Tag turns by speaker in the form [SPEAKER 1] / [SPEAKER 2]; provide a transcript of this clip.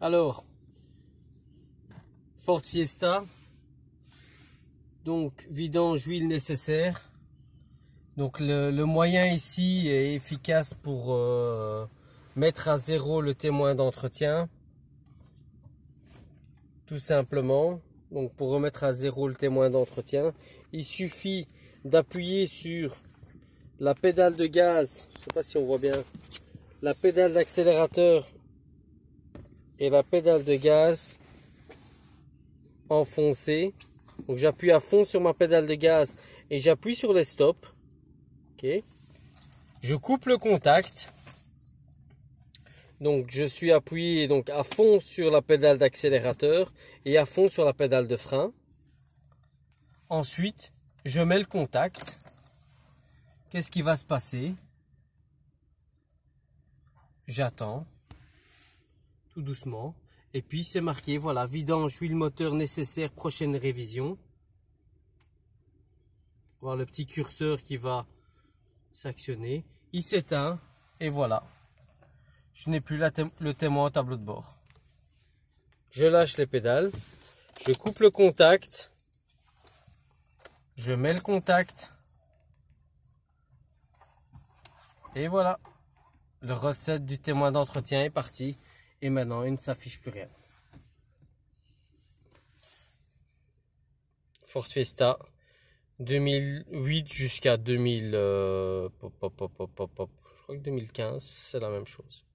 [SPEAKER 1] Alors, forte Fiesta. Donc, vidange, huile nécessaire. Donc, le, moyen ici est efficace pour euh, mettre à zéro le témoin d'entretien. Tout simplement. Donc, pour remettre à zéro le témoin d'entretien, il suffit d'appuyer sur la pédale de gaz. Je ne sais pas si on voit bien. La pédale d'accélérateur et la pédale de gaz enfoncée. Donc j'appuie à fond sur ma pédale de gaz et j'appuie sur les stops. Ok. Je coupe le contact. Donc je suis appuyé donc à fond sur la pédale d'accélérateur et à fond sur la pédale de frein. Ensuite, je mets le contact. Qu'est-ce qui va se passer J'attends doucement. Et puis c'est marqué, voilà, vidange, huile moteur nécessaire, prochaine révision. Voir le petit curseur qui va s'actionner. Il s'éteint et voilà. Je n'ai plus le témoin au tableau de bord. Je lâche les pédales. Je coupe le contact. Je mets le contact. Et voilà. Le recette du témoin d'entretien est parti. Et maintenant, il ne s'affiche plus rien. Ford Fiesta 2008 jusqu'à 2000. Euh, pop, je crois que 2015, c'est la même chose.